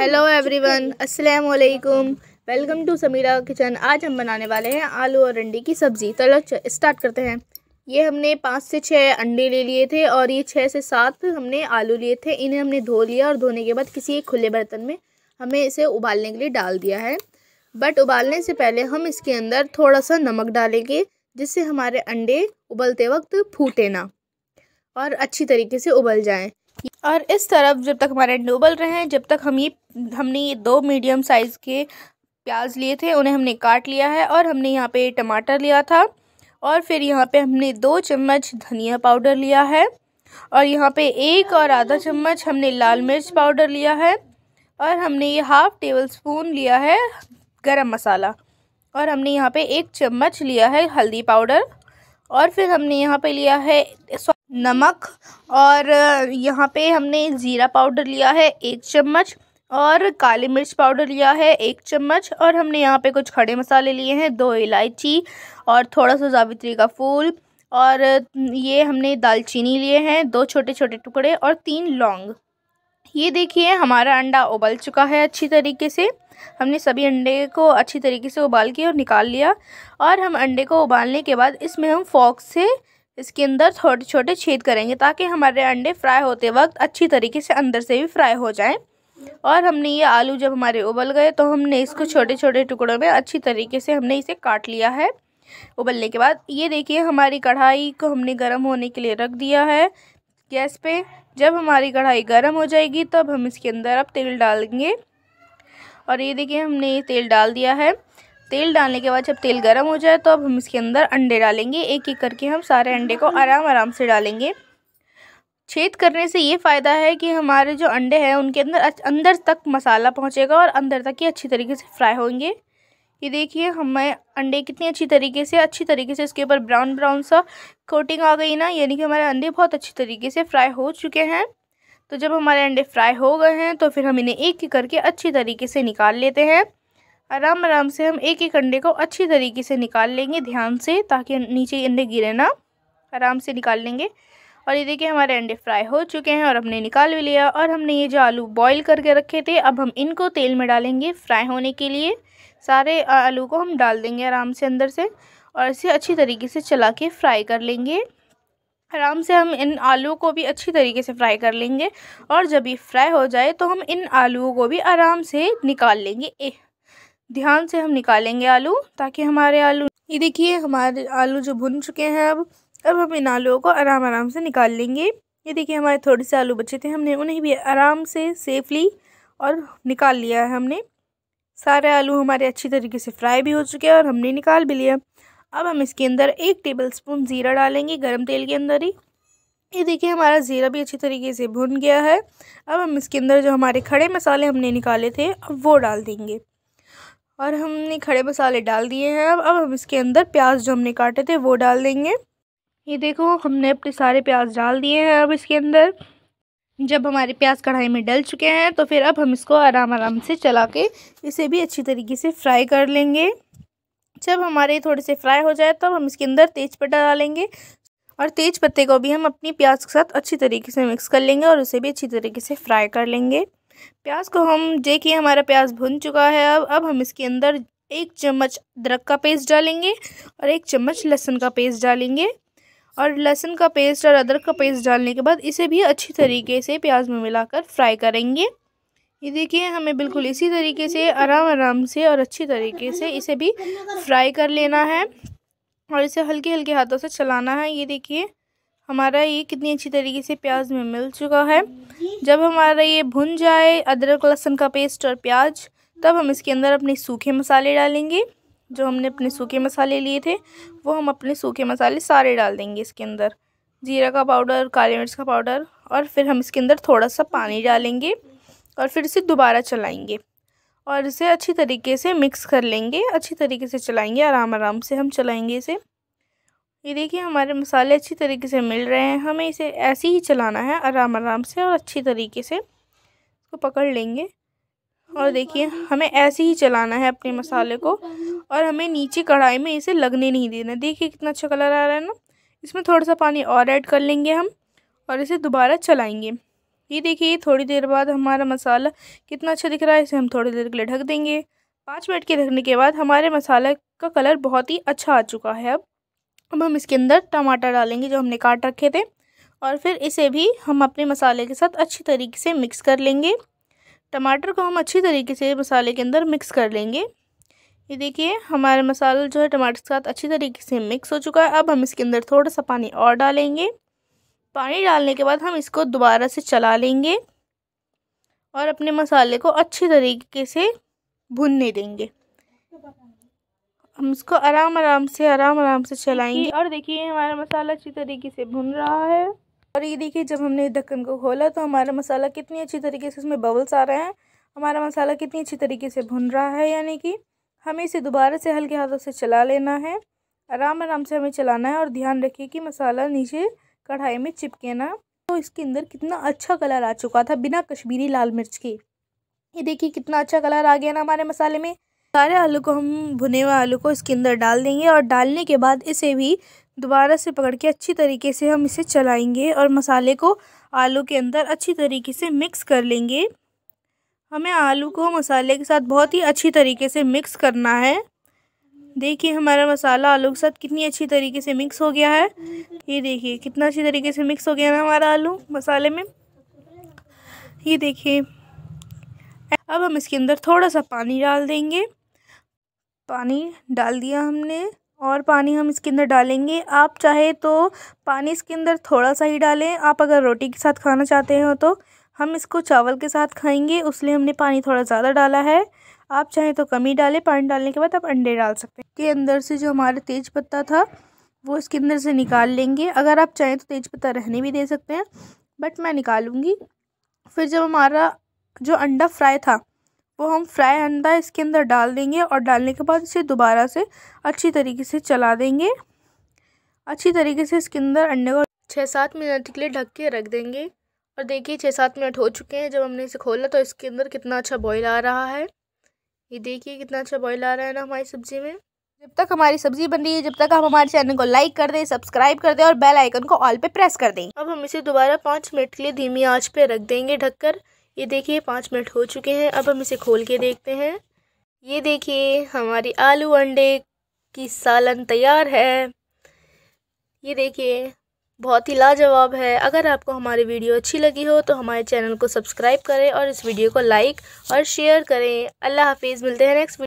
hello everyone अस्सलाम वालेकुम welcome to Samira kitchen आज हम बनाने वाले हैं आलू और अंडी की सब्ज़ी तो चलो स्टार्ट करते हैं ये हमने पाँच से छः अंडे ले लिए थे और ये छः से सात हमने आलू लिए थे इन्हें हमने धो लिया और धोने के बाद किसी एक खुले बर्तन में हमें इसे उबालने के लिए डाल दिया है बट उबालने से पहले हम इसके अंदर थोड़ा सा नमक डालेंगे जिससे हमारे अंडे उबलते वक्त फूटे ना और अच्छी तरीके से उबल जाएँ और इस तरफ जब तक हमारे नोबल रहे हैं जब तक हम ये हमने ये दो मीडियम साइज़ के प्याज लिए थे उन्हें हमने काट लिया है और हमने यहाँ पे टमाटर लिया था और फिर यहाँ पे हमने दो चम्मच धनिया पाउडर लिया है और यहाँ पे एक और आधा चम्मच हमने लाल मिर्च पाउडर लिया है और हमने ये हाफ़ टेबल स्पून लिया है गरम मसाला और हमने यहाँ पे एक चम्मच लिया है हल्दी पाउडर और फिर हमने यहाँ पे लिया है नमक और यहाँ पे हमने ज़ीरा पाउडर लिया है एक चम्मच और काली मिर्च पाउडर लिया है एक चम्मच और हमने यहाँ पे कुछ खड़े मसाले लिए हैं दो इलायची और थोड़ा सा जावित्री का फूल और ये हमने दालचीनी लिए हैं दो छोटे छोटे टुकड़े और तीन लौंग ये देखिए हमारा अंडा उबल चुका है अच्छी तरीके से हमने सभी अंडे को अच्छी तरीके से उबाल के और निकाल लिया और हम अंडे को उबालने के बाद इसमें हम फॉक से इसके अंदर छोटे छोटे छेद करेंगे ताकि हमारे अंडे फ्राई होते वक्त अच्छी तरीके से अंदर से भी फ्राई हो जाएं और हमने ये आलू जब हमारे उबल गए तो हमने इसको छोटे छोटे टुकड़ों में अच्छी तरीके से हमने इसे काट लिया है उबलने के बाद ये देखिए हमारी कढ़ाई को हमने गर्म होने के लिए रख दिया है गैस पे जब हमारी कढ़ाई गर्म हो जाएगी तब हम इसके अंदर अब तेल डालेंगे और ये देखिए हमने ये तेल डाल दिया है तेल डालने के बाद जब तेल गर्म हो जाए तो अब हम इसके अंदर अंडे डालेंगे एक एक करके हम सारे अंडे को आराम आराम से डालेंगे छेद करने से ये फ़ायदा है कि हमारे जो अंडे हैं उनके अंदर अंदर तक मसाला पहुंचेगा और अंदर तक ये अच्छी तरीके से फ्राई होंगे ये देखिए हमें अंडे कितने अच्छी तरीके से अच्छी तरीके से इसके ऊपर ब्राउन ब्राउन सा कोटिंग आ गई ना यानी कि हमारे अंडे बहुत अच्छी तरीके से फ्राई हो चुके हैं तो जब हमारे अंडे फ्राई हो गए हैं तो फिर हम इन्हें एक एक करके अच्छी तरीके से निकाल लेते हैं आराम आराम से हम एक एक अंडे को अच्छी तरीके से निकाल लेंगे ध्यान से ताकि नीचे अंडे गिरे ना आराम से निकाल लेंगे और ये देखिए हमारे अंडे फ्राई हो चुके हैं और हमने निकाल भी लिया और हमने ये जो आलू बॉईल करके रखे थे अब हम इनको तेल में डालेंगे फ्राई होने के लिए सारे आलू को हम डाल देंगे आराम से अंदर से और इसे अच्छी तरीके से चला के फ्राई कर लेंगे आराम से हम इन आलू को भी अच्छी तरीके से फ्राई कर लेंगे और जब ये फ्राई हो जाए तो हम इन आलुओं को भी आराम से निकाल लेंगे ए ध्यान से हम निकालेंगे आलू ताकि हमारे आलू ये देखिए हमारे आलू जो भुन चुके हैं अब अब हम इन आलूओं को आराम आराम से निकाल लेंगे ये देखिए हमारे थोड़े से आलू बचे थे हमने उन्हें भी आराम से सेफली और निकाल लिया है हमने सारे आलू हमारे अच्छी तरीके से फ्राई भी हो चुके हैं और हमने निकाल भी लिया अब हम इसके अंदर एक टेबल स्पून ज़ीरा डालेंगे गर्म तेल के अंदर ही ये देखिए हमारा ज़ीरा भी अच्छी तरीके से भुन गया है अब हम इसके अंदर जो हमारे खड़े मसाले हमने निकाले थे अब वो डाल देंगे और हमने खड़े मसाले डाल दिए हैं अब अब हम इसके अंदर प्याज जो हमने काटे थे वो डाल देंगे ये देखो हमने अपने सारे प्याज डाल दिए हैं अब इसके अंदर जब हमारे प्याज कढ़ाई में डल चुके हैं तो फिर अब हम इसको आराम आराम से चला के इसे भी अच्छी तरीके से फ्राई कर लेंगे जब हमारे थोड़े से फ्राई हो जाए तब तो हम इसके अंदर तेज पत्ता डालेंगे और तेज पत्ते को भी हम अपनी प्याज के साथ अच्छी तरीके से मिक्स कर लेंगे और उसे भी अच्छी तरीके से फ्राई कर लेंगे प्याज को हम देखिए हमारा प्याज भुन चुका है अब अब हम इसके अंदर एक चम्मच अदरक का पेस्ट डालेंगे और एक चम्मच लहसुन का पेस्ट डालेंगे और लहसुन का पेस्ट और अदरक का पेस्ट डालने के बाद इसे भी अच्छी तरीके से प्याज में मिलाकर फ्राई करेंगे ये देखिए हमें बिल्कुल इसी तरीके से आराम आराम से और अच्छी तरीके से इसे भी फ्राई कर लेना है और इसे हल्के हल्के हाथों से चलाना है ये देखिए हमारा ये कितनी अच्छी तरीके से प्याज में मिल चुका है जब हमारा ये भुन जाए अदरक लहसुन का पेस्ट और प्याज तब हम इसके अंदर अपने सूखे मसाले डालेंगे जो हमने अपने सूखे मसाले लिए थे वो हम अपने सूखे मसाले सारे डाल देंगे इसके अंदर जीरा का पाउडर काली मिर्च का पाउडर और फिर हम इसके अंदर थोड़ा सा पानी डालेंगे और फिर इसे दोबारा चलाएंगे और इसे अच्छी तरीके से मिक्स कर लेंगे अच्छी तरीके से चलाएंगे आराम आराम से हम चलाएंगे इसे ये देखिए हमारे मसाले अच्छी तरीके से मिल रहे हैं हमें इसे ऐसे ही चलाना है आराम आराम से और अच्छी तरीके से इसको पकड़ लेंगे और देखिए हमें ऐसे ही चलाना है अपने मसाले को और हमें नीचे कढ़ाई में इसे लगने नहीं देना देखिए कितना अच्छा कलर आ रहा है ना इसमें थोड़ा सा पानी और ऐड कर लेंगे हम और इसे दोबारा चलाएँगे ये देखिए थोड़ी देर बाद हमारा मसाला कितना अच्छा दिख रहा है इसे हम थोड़ी देर के लिए ढक देंगे पाँच मिनट के ढकने के बाद हमारे मसाले का कलर बहुत ही अच्छा आ चुका है अब अब हम इसके अंदर टमाटर डालेंगे जो हमने काट रखे थे और फिर इसे भी हम अपने मसाले के साथ अच्छी तरीके से मिक्स कर लेंगे टमाटर को हम अच्छी तरीके से मसाले के अंदर मिक्स कर लेंगे ये देखिए हमारा मसाला जो है टमाटर के साथ अच्छी तरीके से मिक्स हो चुका है अब हम इसके अंदर थोड़ा सा पानी और डालेंगे पानी डालने के बाद हम इसको दोबारा से चला लेंगे और अपने मसाले को अच्छी तरीके से भुनने देंगे हम इसको आराम आराम से आराम आराम से चलाएंगे और देखिए हमारा मसाला अच्छी तरीके से भुन रहा है और ये देखिए जब हमने ढक्कन को खोला तो हमारा मसाला कितनी अच्छी तरीके से उसमें बबल्स आ रहे हैं हमारा मसाला कितनी अच्छी तरीके से भुन रहा है यानी कि हमें इसे दोबारा से हल्के हाथों से चला लेना है आराम आराम से हमें चलाना है और ध्यान रखिए कि मसाला नीचे कढ़ाई में चिपके ना तो इसके अंदर कितना अच्छा कलर आ चुका था बिना कश्मीरी लाल मिर्च के ये देखिए कितना अच्छा कलर आ गया ना हमारे मसाले में सारे आलू को हम भुने हुए आलू को इसके अंदर डाल देंगे और डालने के बाद इसे भी दोबारा से पकड़ के अच्छी तरीके से हम इसे चलाएंगे और मसाले को आलू के अंदर अच्छी तरीके से मिक्स कर लेंगे हमें आलू को मसाले के साथ बहुत ही अच्छी तरीके से मिक्स करना है देखिए हमारा मसाला आलू के साथ कितनी अच्छी तरीके से मिक्स हो गया है ये देखिए कितना अच्छी तरीके से मिक्स हो गया है हमारा आलू मसाले में ये देखिए अब हम इसके अंदर थोड़ा सा पानी डाल देंगे पानी डाल दिया हमने और पानी हम इसके अंदर डालेंगे आप चाहे तो पानी इसके अंदर थोड़ा सा ही डालें आप अगर रोटी के साथ खाना चाहते हो तो हम इसको चावल के साथ खाएंगे उसलिए हमने पानी थोड़ा ज़्यादा डाला है आप चाहें तो कम ही डालें पानी डालने के बाद आप अंडे डाल सकते हैं के अंदर से जो हमारा तेज़ पत्ता था वो इसके अंदर से निकाल लेंगे अगर आप चाहें तो तेज़ पत्ता रहने भी दे सकते हैं बट मैं निकालूँगी फिर जब हमारा जो अंडा फ्राई था वो हम फ्राई अंडा इसके अंदर डाल देंगे और डालने के बाद इसे दोबारा से अच्छी तरीके से चला देंगे अच्छी तरीके से इसके अंदर अंडे को छः सात मिनट के लिए ढक के रख देंगे और देखिए छः सात मिनट हो चुके हैं जब हमने इसे खोला तो इसके अंदर कितना अच्छा बॉयल आ रहा है ये देखिए कितना अच्छा बॉयल आ रहा है ना हमारी सब्ज़ी में जब तक हमारी सब्ज़ी बन रही है जब तक हम हमारे चैनल को लाइक कर दें सब्सक्राइब कर दें और बेल आइकन को ऑल पे प्रेस कर दें अब हम इसे दोबारा पाँच मिनट के लिए धीमी आंच पे रख देंगे ढककर ये देखिए पाँच मिनट हो चुके हैं अब हम इसे खोल के देखते हैं ये देखिए हमारी आलू अंडे की सालन तैयार है ये देखिए बहुत ही लाजवाब है अगर आपको हमारी वीडियो अच्छी लगी हो तो हमारे चैनल को सब्सक्राइब करें और इस वीडियो को लाइक और शेयर करें अल्लाह हाफिज़ मिलते हैं नेक्स्ट